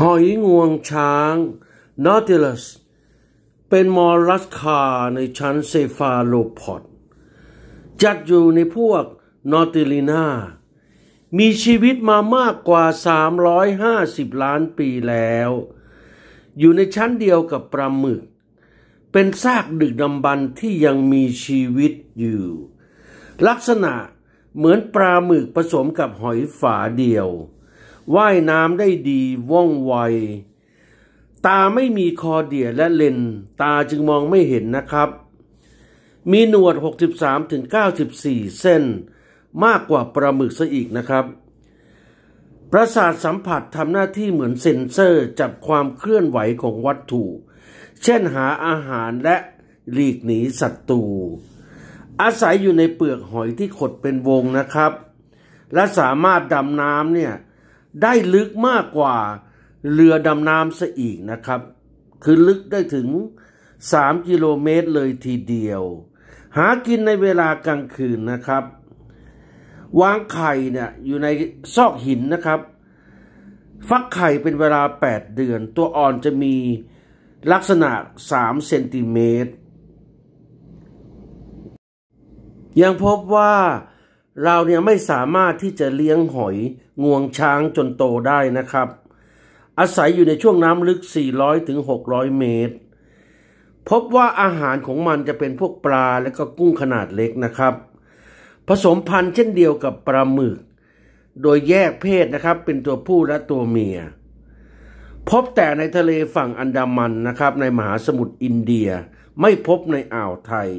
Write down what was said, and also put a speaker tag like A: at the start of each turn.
A: หอยงวงช้าง Nautilus เป็นมอรัสคาในชั้นเซฟาโลพอดจัดอยู่ในพวกนอติล i นามีชีวิตมามากกว่า 350 ล้านปีแล้ว อยู่ในชั้นเดียวกับปลาหมึก เป็นซากดึกดำบรรที่ยังมีชีวิตอยู่ ลักษณะเหมือนปลาหมึกผสมกับหอยฝาเดียวว่ายน้ำได้ดี ว่องไว ตาไม่มีคอเดียและเลนตาจึงมองไม่เห็นนะครับ มีหนวด 63ถึง94 เส้น มากกว่าปลาหมึกซะอีกนะครับ ประสาทสัมผัสทำหน้าที่เหมือนเซ็นเซอร์ จับความเคลื่อนไหวของวัตถุ เช่นหาอาหารและหลีกหนีศัตรู อาศัยอยู่ในเปลือกหอยที่ขดเป็นวงนะครับ และสามารถดำน้ำเนี่ยได้ลึกมากกว่าเรือดำน้ำซะอีกนะครับ คือลึกได้ถึง 3 กิโลเมตรเลยทีเดียว หากินในเวลากลางคืนนะครับ วางไข่เนี่ยอยู่ในซอกหินนะครับ ฟักไข่เป็นเวลา 8 เดือน ตัวอ่อนจะมีลักษณะ 3 เซนติเมตร ยังพบว่าเราเนี่ยไม่สามารถที่จะเลี้ยงหอยงวงช้างจนโตได้นะครับ อาศัยอยู่ในช่วงน้ำลึก 400ถึง600 เมตร พบว่าอาหารของมันจะเป็นพวกปลาและก็กุ้งขนาดเล็กนะครับ ผสมพันธุ์เช่นเดียวกับปลาหมึก โดยแยกเพศนะครับเป็นตัวผู้และตัวเมีย พบแต่ในทะเลฝั่งอันดามันนะครับในมหาสมุทรอินเดียไม่พบในอ่าวไทย